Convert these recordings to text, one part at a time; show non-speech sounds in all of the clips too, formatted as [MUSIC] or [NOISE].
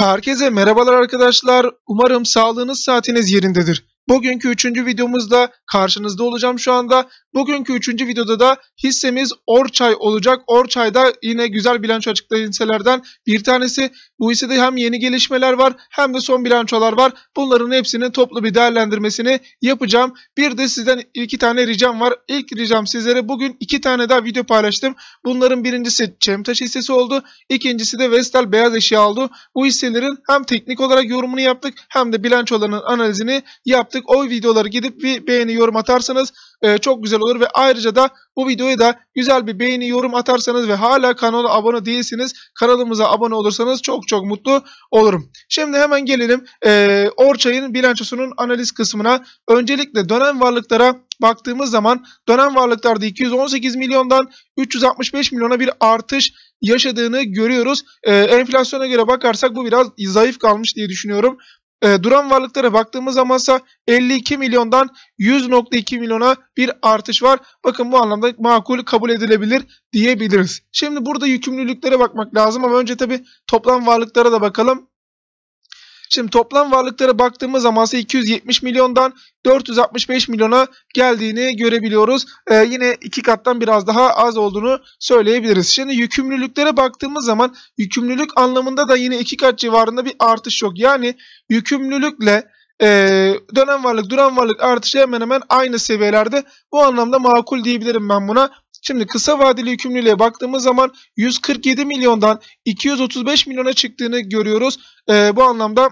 Herkese merhabalar arkadaşlar. Umarım sağlığınız saatiniz yerindedir. Bugünkü üçüncü videomuzda karşınızda olacağım şu anda. Bugünkü üçüncü videoda da hissemiz Orçay olacak. Orçay'da yine güzel bilanço açıklayan hisselerden bir tanesi. Bu ise de hem yeni gelişmeler var hem de son bilançolar var. Bunların hepsinin toplu bir değerlendirmesini yapacağım. Bir de sizden iki tane ricam var. İlk ricam sizlere bugün iki tane daha video paylaştım. Bunların birincisi Çemtaş hissesi oldu. İkincisi de Vestel beyaz eşya oldu. Bu hisselerin hem teknik olarak yorumunu yaptık hem de bilançolarının analizini yaptık. O videoları gidip bir beğeni yorum atarsanız e, çok güzel olur ve ayrıca da bu videoya da güzel bir beğeni, yorum atarsanız ve hala kanala abone değilsiniz kanalımıza abone olursanız çok çok mutlu olurum. Şimdi hemen gelelim e, Orçay'ın bilançosunun analiz kısmına. Öncelikle dönem varlıklara baktığımız zaman dönem varlıklarda 218 milyondan 365 milyona bir artış yaşadığını görüyoruz. E, enflasyona göre bakarsak bu biraz zayıf kalmış diye düşünüyorum. E, duran varlıklara baktığımız zaman ise 52 milyondan 100.2 milyona bir artış var. Bakın bu anlamda makul kabul edilebilir diyebiliriz. Şimdi burada yükümlülüklere bakmak lazım ama önce tabi toplam varlıklara da bakalım. Şimdi toplam varlıklara baktığımız zaman ise 270 milyondan 465 milyona geldiğini görebiliyoruz. Ee, yine iki kattan biraz daha az olduğunu söyleyebiliriz. Şimdi yükümlülüklere baktığımız zaman yükümlülük anlamında da yine iki kat civarında bir artış yok. Yani yükümlülükle e, dönem varlık, duran varlık artışı hemen hemen aynı seviyelerde. Bu anlamda makul diyebilirim ben buna. Şimdi kısa vadeli yükümlülüğe baktığımız zaman 147 milyondan 235 milyona çıktığını görüyoruz. E, bu anlamda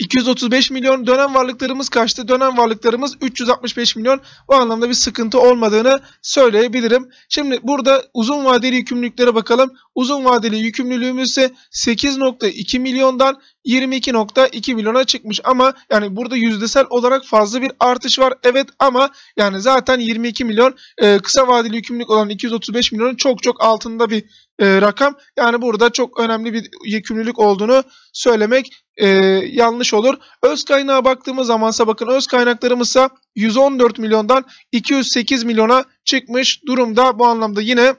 235 milyon dönem varlıklarımız kaçtı? Dönem varlıklarımız 365 milyon. Bu anlamda bir sıkıntı olmadığını söyleyebilirim. Şimdi burada uzun vadeli yükümlülüklere bakalım. Uzun vadeli yükümlülüğümüz ise 8.2 milyondan 22.2 milyona çıkmış ama yani burada yüzdesel olarak fazla bir artış var. Evet ama yani zaten 22 milyon e, kısa vadeli yükümlülük olan 235 milyonun çok çok altında bir e, rakam. Yani burada çok önemli bir yükümlülük olduğunu söylemek e, yanlış olur. Öz kaynağa baktığımız zamansa bakın öz kaynaklarımızsa 114 milyondan 208 milyona çıkmış durumda. Bu anlamda yine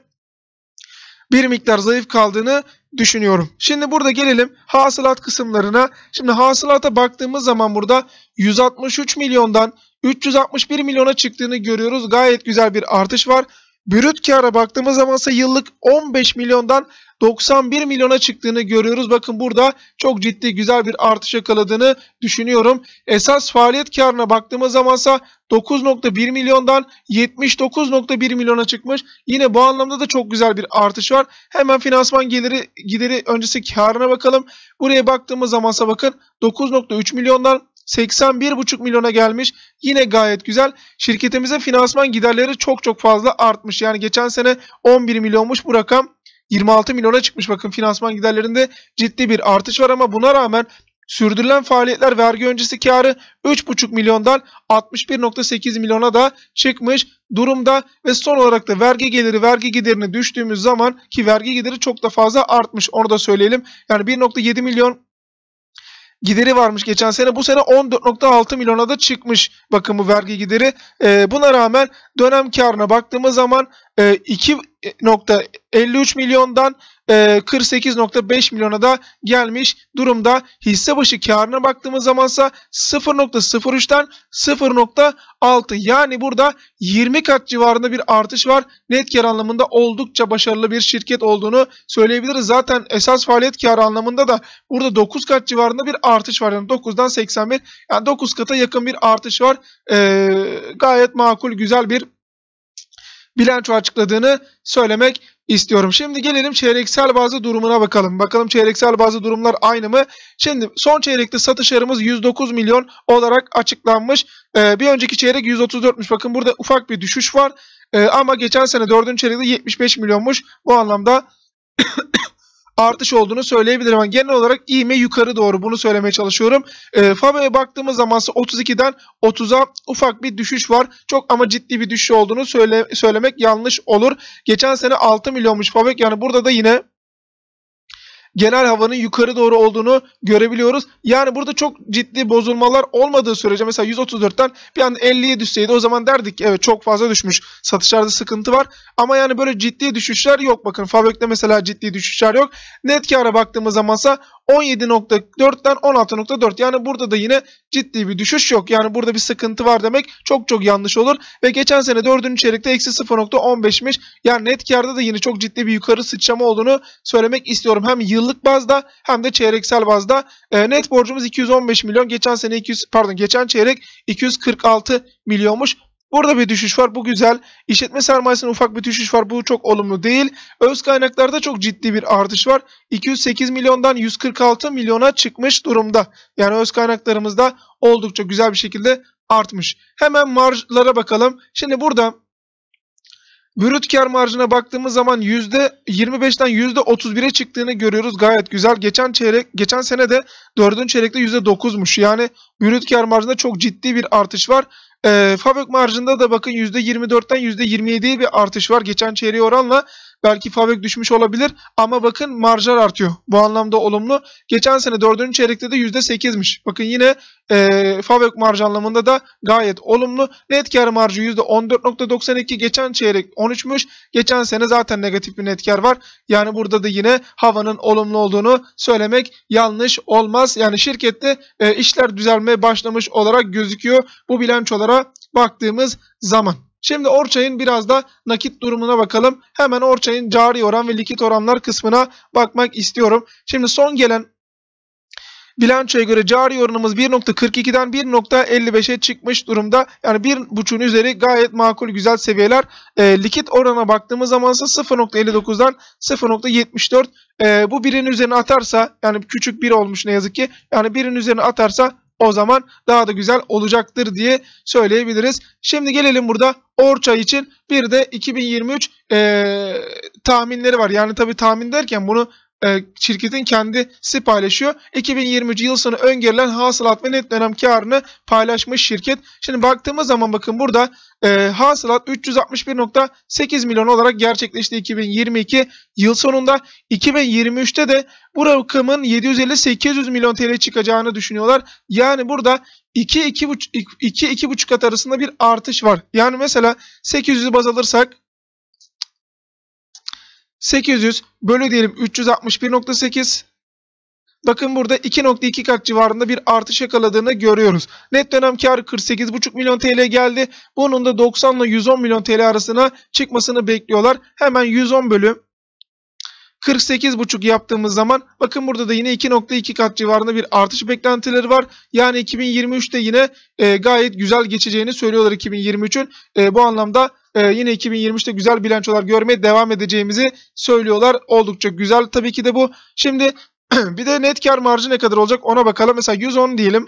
bir miktar zayıf kaldığını düşünüyorum. Şimdi burada gelelim hasılat kısımlarına. Şimdi hasılata baktığımız zaman burada 163 milyondan 361 milyona çıktığını görüyoruz. Gayet güzel bir artış var. Brüt kâra baktığımız zaman ise yıllık 15 milyondan 91 milyona çıktığını görüyoruz. Bakın burada çok ciddi güzel bir artış yakaladığını düşünüyorum. Esas faaliyet kârına baktığımız zaman ise 9.1 milyondan 79.1 milyona çıkmış. Yine bu anlamda da çok güzel bir artış var. Hemen finansman geliri gideri öncesi karına bakalım. Buraya baktığımız zaman ise bakın 9.3 milyondan 81,5 milyona gelmiş. Yine gayet güzel. şirketimize finansman giderleri çok çok fazla artmış. Yani geçen sene 11 milyonmuş bu rakam 26 milyona çıkmış. Bakın finansman giderlerinde ciddi bir artış var ama buna rağmen Sürdürülen faaliyetler vergi öncesi karı 3,5 milyondan 61,8 milyona da çıkmış durumda ve son olarak da vergi geliri vergi giderine düştüğümüz zaman ki vergi geliri çok da fazla artmış onu da söyleyelim. Yani 1,7 milyon gideri varmış geçen sene. Bu sene 14.6 milyona da çıkmış bakımı vergi gideri. E, buna rağmen dönem karına baktığımız zaman e, 2.53 milyondan 48.5 ee, milyona da gelmiş durumda. Hisse başı karına baktığımız zaman ise 0.03'ten 0.6 yani burada 20 kat civarında bir artış var. Net kar anlamında oldukça başarılı bir şirket olduğunu söyleyebiliriz. Zaten esas faaliyet karı anlamında da burada 9 kat civarında bir artış var. Yani 9'dan 81 yani 9 kata yakın bir artış var. Ee, gayet makul güzel bir bilanço açıkladığını söylemek istiyorum. Şimdi gelelim çeyreksel bazı durumuna bakalım. Bakalım çeyreksel bazı durumlar aynı mı? Şimdi son çeyrekte satış yarımız 109 milyon olarak açıklanmış. Ee, bir önceki çeyrek 134'müş. Bakın burada ufak bir düşüş var. Ee, ama geçen sene 4. çeyrekte 75 milyonmuş. Bu anlamda artış olduğunu söyleyebilirim. Yani genel olarak iğme yukarı doğru bunu söylemeye çalışıyorum. E, ee, Fava'ya baktığımız zaman 32'den 30'a ufak bir düşüş var. Çok ama ciddi bir düşüş olduğunu söyle, söylemek yanlış olur. Geçen sene 6 milyonmuş Favek yani burada da yine genel havanın yukarı doğru olduğunu görebiliyoruz. Yani burada çok ciddi bozulmalar olmadığı sürece mesela 134'ten bir anda 50'ye düşseydi o zaman derdik ki evet çok fazla düşmüş. Satışlarda sıkıntı var. Ama yani böyle ciddi düşüşler yok. Bakın Fabrik'te mesela ciddi düşüşler yok. Net kâra baktığımız zamansa 17.4'ten 16.4 yani burada da yine ciddi bir düşüş yok. Yani burada bir sıkıntı var demek çok çok yanlış olur. Ve geçen sene 4. çeyrekte eksi 0.15'miş. Yani net karda da yine çok ciddi bir yukarı sıçrama olduğunu söylemek istiyorum. Hem yıllık bazda hem de çeyreksel bazda. E, net borcumuz 215 milyon. Geçen sene 200 pardon geçen çeyrek 246 milyonmuş. Burada bir düşüş var. Bu güzel. İşletme sermayesinde ufak bir düşüş var. Bu çok olumlu değil. Öz kaynaklarda çok ciddi bir artış var. 208 milyondan 146 milyona çıkmış durumda. Yani öz kaynaklarımız da oldukça güzel bir şekilde artmış. Hemen marjlara bakalım. Şimdi burada Brüt kar marjına baktığımız zaman %25'ten %31'e çıktığını görüyoruz. Gayet güzel. Geçen çeyrek geçen sene de 4. çeyrekte %9'muş. Yani brüt kar marjında çok ciddi bir artış var. E, ee, fabrik marjında da bakın %24'ten %27'ye bir artış var geçen çeyreği oranla. Belki fabrik düşmüş olabilir ama bakın marjlar artıyor. Bu anlamda olumlu. Geçen sene 4. çeyrekte de %8'miş. Bakın yine e, fabrik marj anlamında da gayet olumlu. Net kar marjı %14.92 geçen çeyrek 13'müş. Geçen sene zaten negatif bir net kar var. Yani burada da yine havanın olumlu olduğunu söylemek yanlış olmaz. Yani şirkette e, işler düzelmeye başlamış olarak gözüküyor. Bu bilançolara baktığımız zaman. Şimdi Orçay'ın biraz da nakit durumuna bakalım. Hemen Orçay'ın cari oran ve likit oranlar kısmına bakmak istiyorum. Şimdi son gelen bilançoya göre cari oranımız 1.42'den 1.55'e çıkmış durumda. Yani 1.5'un üzeri gayet makul güzel seviyeler. E, likit orana baktığımız zaman ise 0.59'dan 0.74. E, bu birin üzerine atarsa yani küçük bir olmuş ne yazık ki. Yani birin üzerine atarsa o zaman daha da güzel olacaktır diye söyleyebiliriz. Şimdi gelelim burada orçay için bir de 2023 e, tahminleri var. Yani tabii tahmin derken bunu e, şirketin kendisi paylaşıyor. 2023 yıl sonu öngörülen hasılat ve net dönem karını paylaşmış şirket. Şimdi baktığımız zaman bakın burada e, hasılat 361.8 milyon olarak gerçekleşti 2022 yıl sonunda. 2023'te de bu rakamın 750-800 milyon TL çıkacağını düşünüyorlar. Yani burada 2-2,5 kat arasında bir artış var. Yani mesela 800'ü baz alırsak 800 bölü diyelim 361.8. Bakın burada 2.2 kat civarında bir artış yakaladığını görüyoruz. Net dönem karı 48,5 milyon TL geldi. Bunun da 90 ile 110 milyon TL arasına çıkmasını bekliyorlar. Hemen 110 bölü 48,5 yaptığımız zaman bakın burada da yine 2.2 kat civarında bir artış beklentileri var. Yani 2023'te yine e, gayet güzel geçeceğini söylüyorlar 2023'ün. E, bu anlamda e, yine 2023'te güzel bilançolar görmeye devam edeceğimizi söylüyorlar. Oldukça güzel tabii ki de bu. Şimdi [CLEARS THROAT] bir de net kar marjı ne kadar olacak ona bakalım. Mesela 110 diyelim.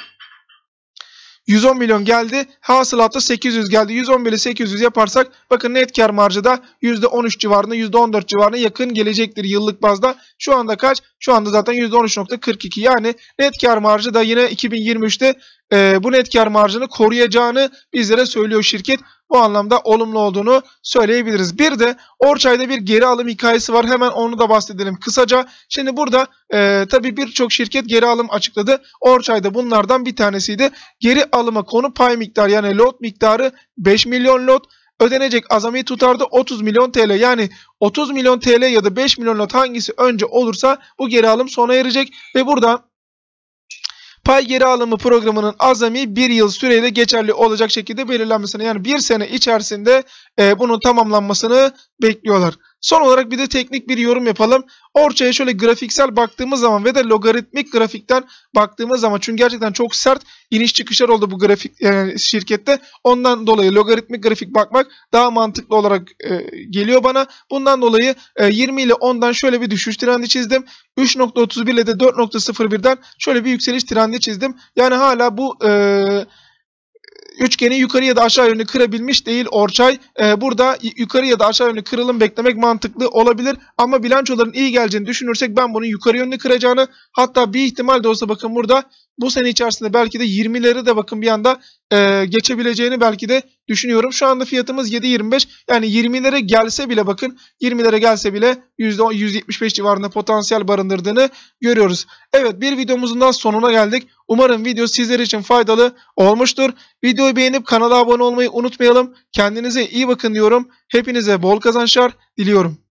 110 milyon geldi. Hasılatta 800 geldi. 111 ile 800 yaparsak bakın net kar marjı da %13 civarında %14 civarına yakın gelecektir yıllık bazda. Şu anda kaç? Şu anda zaten %13.42 yani net kar marjı da yine 2023'te e, bu net kar marjını koruyacağını bizlere söylüyor şirket bu anlamda olumlu olduğunu söyleyebiliriz. Bir de Orçay'da bir geri alım hikayesi var. Hemen onu da bahsedelim kısaca. Şimdi burada e, tabii birçok şirket geri alım açıkladı. Orçay'da bunlardan bir tanesiydi. Geri alıma konu pay miktarı yani lot miktarı 5 milyon lot ödenecek azami tutarda 30 milyon TL. Yani 30 milyon TL ya da 5 milyon lot hangisi önce olursa bu geri alım sona erecek ve burada pay geri alımı programının azami bir yıl süreyle geçerli olacak şekilde belirlenmesini yani bir sene içerisinde e, bunun tamamlanmasını bekliyorlar. Son olarak bir de teknik bir yorum yapalım. Orçaya şöyle grafiksel baktığımız zaman ve de logaritmik grafikten baktığımız zaman çünkü gerçekten çok sert iniş çıkışlar oldu bu grafik e, şirkette. Ondan dolayı logaritmik grafik bakmak daha mantıklı olarak e, geliyor bana. Bundan dolayı e, 20 ile 10'dan şöyle bir düşüş trendi çizdim. 3.31 ile de 4.01'den şöyle bir yükseliş trendi çizdim. Yani hala bu e, üçgeni yukarı ya da aşağı yönlü kırabilmiş değil Orçay. E, burada yukarı ya da aşağı yönlü kırılım beklemek mantıklı olabilir. Ama bilançoların iyi geleceğini düşünürsek ben bunun yukarı yönlü kıracağını hatta bir ihtimal de olsa bakın burada bu sene içerisinde belki de 20'leri de bakın bir anda e, geçebileceğini belki de düşünüyorum. Şu anda fiyatımız 7.25 yani 20'lere gelse bile bakın 20'lere gelse bile %10, %75 civarında potansiyel barındırdığını görüyoruz. Evet bir videomuzun daha sonuna geldik. Umarım video sizler için faydalı olmuştur. Videoyu beğenip kanala abone olmayı unutmayalım. Kendinize iyi bakın diyorum. Hepinize bol kazançlar diliyorum.